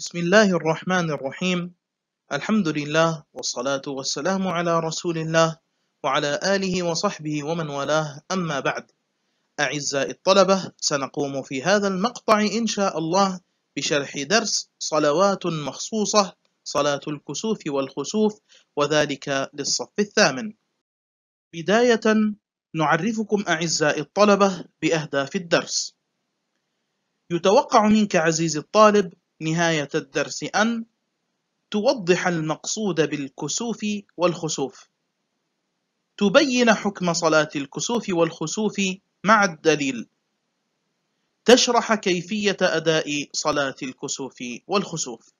بسم الله الرحمن الرحيم الحمد لله والصلاة والسلام على رسول الله وعلى آله وصحبه ومن والاه أما بعد أعزائي الطلبة سنقوم في هذا المقطع إن شاء الله بشرح درس صلوات مخصوصة صلاة الكسوف والخسوف وذلك للصف الثامن بداية نعرفكم أعزائي الطلبة بأهداف الدرس يتوقع منك عزيزي الطالب نهاية الدرس أن توضح المقصود بالكسوف والخسوف تبين حكم صلاة الكسوف والخسوف مع الدليل تشرح كيفية أداء صلاة الكسوف والخسوف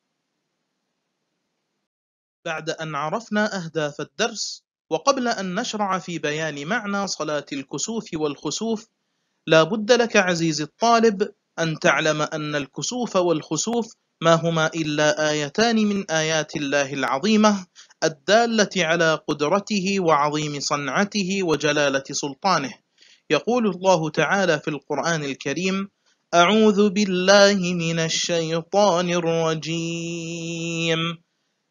بعد أن عرفنا أهداف الدرس وقبل أن نشرع في بيان معنى صلاة الكسوف والخسوف لا بد لك عزيزي الطالب أن تعلم أن الكسوف والخسوف ما هما إلا آيتان من آيات الله العظيمة الدالة على قدرته وعظيم صنعته وجلالة سلطانه يقول الله تعالى في القرآن الكريم أعوذ بالله من الشيطان الرجيم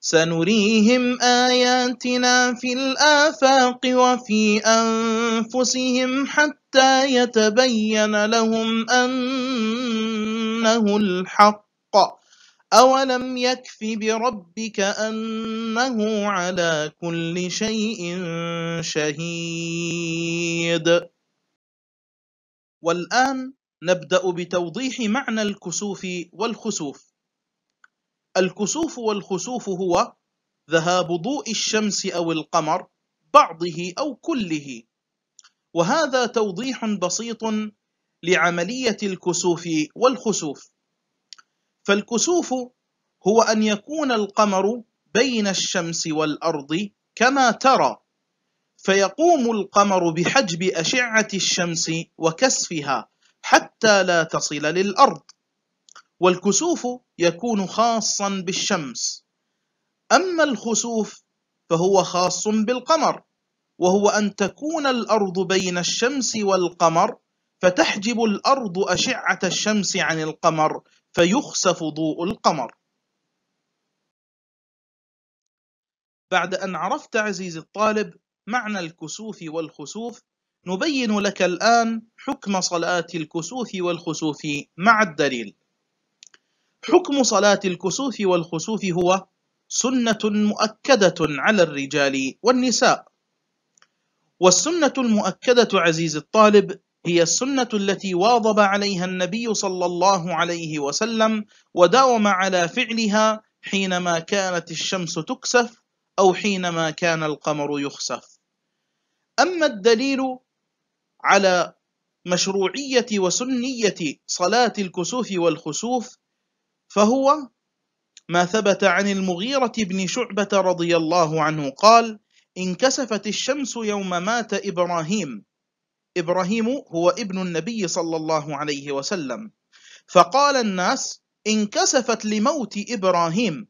سنريهم آياتنا في الآفاق وفي أنفسهم حتى يتبين لهم أنه الحق أولم يكف بربك أنه على كل شيء شهيد والآن نبدأ بتوضيح معنى الكسوف والخسوف الكسوف والخسوف هو ذهاب ضوء الشمس أو القمر بعضه أو كله وهذا توضيح بسيط لعملية الكسوف والخسوف فالكسوف هو أن يكون القمر بين الشمس والأرض كما ترى فيقوم القمر بحجب أشعة الشمس وكسفها حتى لا تصل للأرض والكسوف يكون خاصا بالشمس أما الخسوف فهو خاص بالقمر وهو أن تكون الأرض بين الشمس والقمر فتحجب الأرض أشعة الشمس عن القمر فيخسف ضوء القمر بعد أن عرفت عزيزي الطالب معنى الكسوف والخسوف نبين لك الآن حكم صلاة الكسوف والخسوف مع الدليل حكم صلاة الكسوف والخسوف هو سنة مؤكدة على الرجال والنساء والسنة المؤكدة عزيز الطالب هي السنة التي واظب عليها النبي صلى الله عليه وسلم وداوم على فعلها حينما كانت الشمس تكسف أو حينما كان القمر يخسف أما الدليل على مشروعية وسنية صلاة الكسوف والخسوف فهو ما ثبت عن المغيرة بن شعبة رضي الله عنه قال انكسفت الشمس يوم مات إبراهيم إبراهيم هو ابن النبي صلى الله عليه وسلم فقال الناس انكسفت لموت إبراهيم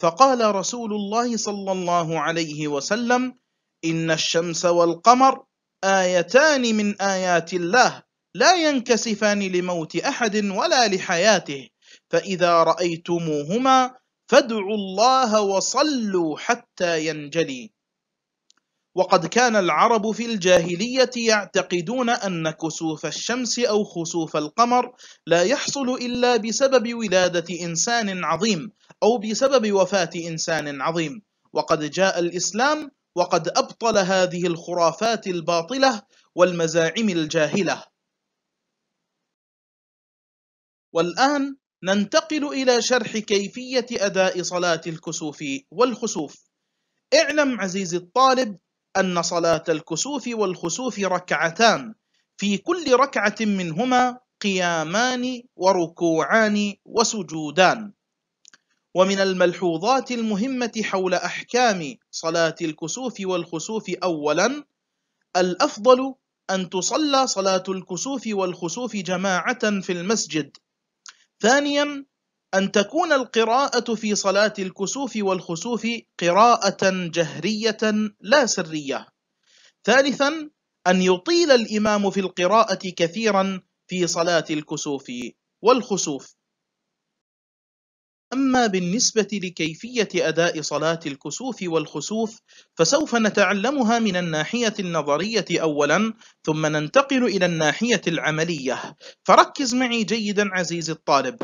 فقال رسول الله صلى الله عليه وسلم إن الشمس والقمر آيتان من آيات الله لا ينكسفان لموت أحد ولا لحياته فإذا رأيتموهما فادعوا الله وصلوا حتى ينجلي وقد كان العرب في الجاهلية يعتقدون أن كسوف الشمس أو خسوف القمر لا يحصل إلا بسبب ولادة إنسان عظيم أو بسبب وفاة إنسان عظيم وقد جاء الإسلام وقد أبطل هذه الخرافات الباطلة والمزاعم الجاهلة والآن ننتقل إلى شرح كيفية أداء صلاة الكسوف والخسوف اعلم عزيزي الطالب أن صلاة الكسوف والخسوف ركعتان في كل ركعة منهما قيامان وركوعان وسجودان ومن الملحوظات المهمة حول أحكام صلاة الكسوف والخسوف أولا الأفضل أن تصلى صلاة الكسوف والخسوف جماعة في المسجد ثانيا أن تكون القراءة في صلاة الكسوف والخسوف قراءة جهرية لا سرية ثالثا أن يطيل الإمام في القراءة كثيرا في صلاة الكسوف والخسوف أما بالنسبة لكيفية أداء صلاة الكسوف والخسوف فسوف نتعلمها من الناحية النظرية أولا ثم ننتقل إلى الناحية العملية فركز معي جيدا عزيزي الطالب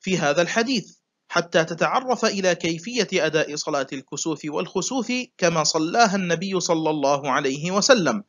في هذا الحديث حتى تتعرف إلى كيفية أداء صلاة الكسوف والخسوف كما صلاها النبي صلى الله عليه وسلم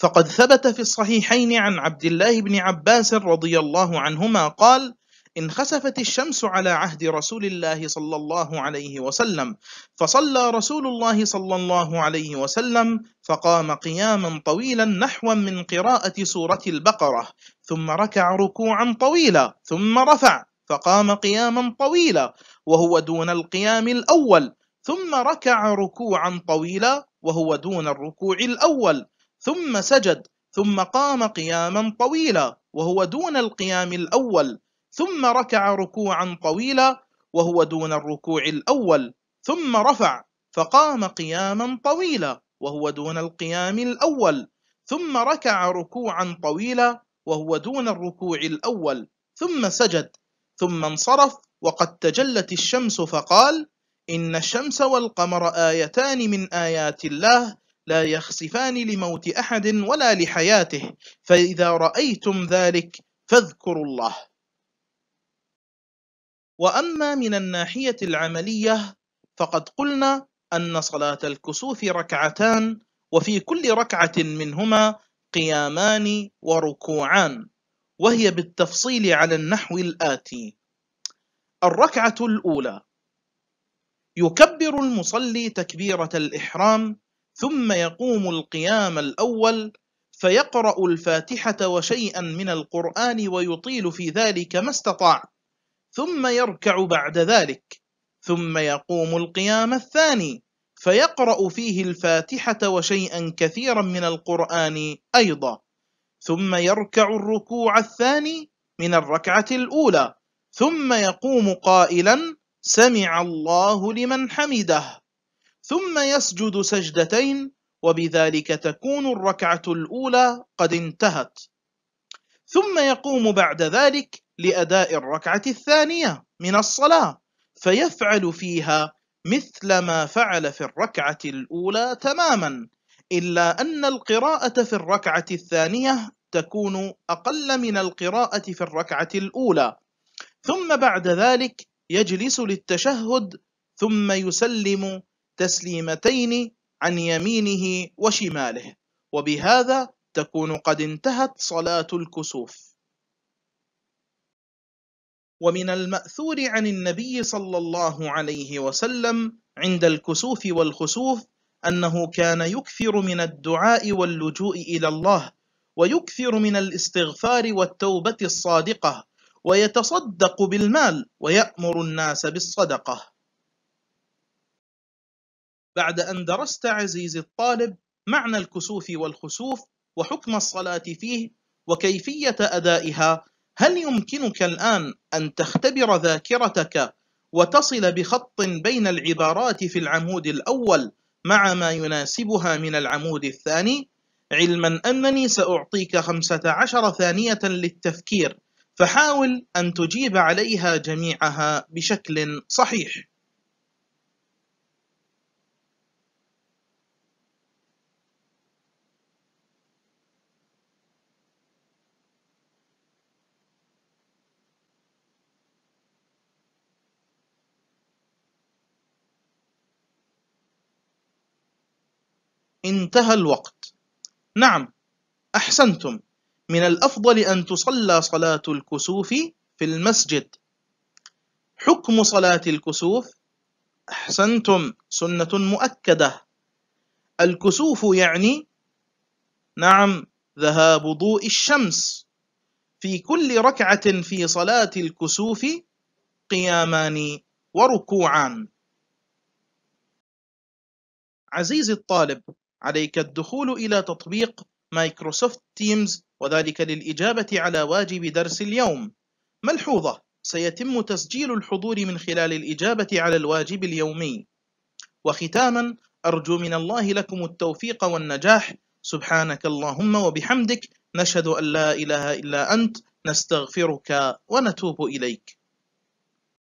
فقد ثبت في الصحيحين عن عبد الله بن عباس رضي الله عنهما قال انخسفت الشمس على عهد رسول الله صلى الله عليه وسلم فصلى رسول الله صلى الله عليه وسلم فقام قياما طويلا نحوا من قراءة سورة البقرة ثم ركع ركوعا طويلا ثم رفع فقام قياما طويلا وهو دون القيام الأول ثم ركع ركوعا طويلا وهو دون الركوع الأول ثم سجد ثم قام قياما طويلا وهو دون القيام الأول ثم ركع ركوعا طويلا وهو دون الركوع الأول ثم رفع فقام قياما طويلا وهو دون القيام الأول ثم ركع ركوعا طويلا وهو دون الركوع الأول ثم سجد ثم انصرف وقد تجلت الشمس فقال إن الشمس والقمر آيتان من آيات الله لا يخسفان لموت أحد ولا لحياته فإذا رأيتم ذلك فاذكروا الله وأما من الناحية العملية فقد قلنا أن صلاة الكسوف ركعتان وفي كل ركعة منهما قيامان وركوعان وهي بالتفصيل على النحو الآتي الركعة الأولى يكبر المصلي تكبيرة الإحرام ثم يقوم القيام الأول فيقرأ الفاتحة وشيئا من القرآن ويطيل في ذلك ما استطاع ثم يركع بعد ذلك ثم يقوم القيام الثاني فيقرأ فيه الفاتحة وشيئا كثيرا من القرآن أيضا ثم يركع الركوع الثاني من الركعة الأولى ثم يقوم قائلا سمع الله لمن حمده ثم يسجد سجدتين وبذلك تكون الركعة الأولى قد انتهت ثم يقوم بعد ذلك لأداء الركعة الثانية من الصلاة فيفعل فيها مثل ما فعل في الركعة الأولى تماما إلا أن القراءة في الركعة الثانية تكون أقل من القراءة في الركعة الأولى ثم بعد ذلك يجلس للتشهد ثم يسلم تسليمتين عن يمينه وشماله وبهذا تكون قد انتهت صلاة الكسوف ومن المأثور عن النبي صلى الله عليه وسلم عند الكسوف والخسوف أنه كان يكثر من الدعاء واللجوء إلى الله ويكثر من الاستغفار والتوبة الصادقة ويتصدق بالمال ويأمر الناس بالصدقة بعد أن درست عزيز الطالب معنى الكسوف والخسوف وحكم الصلاة فيه وكيفية أدائها هل يمكنك الآن أن تختبر ذاكرتك وتصل بخط بين العبارات في العمود الأول مع ما يناسبها من العمود الثاني؟ علما أنني سأعطيك 15 ثانية للتفكير فحاول أن تجيب عليها جميعها بشكل صحيح انتهى الوقت نعم أحسنتم من الأفضل أن تصلى صلاة الكسوف في المسجد حكم صلاة الكسوف أحسنتم سنة مؤكدة الكسوف يعني نعم ذهاب ضوء الشمس في كل ركعة في صلاة الكسوف قيامان وركوعان عزيزي الطالب عليك الدخول إلى تطبيق مايكروسوفت تيمز وذلك للإجابة على واجب درس اليوم ملحوظة سيتم تسجيل الحضور من خلال الإجابة على الواجب اليومي وختاما أرجو من الله لكم التوفيق والنجاح سبحانك اللهم وبحمدك نشهد أن لا إله إلا أنت نستغفرك ونتوب إليك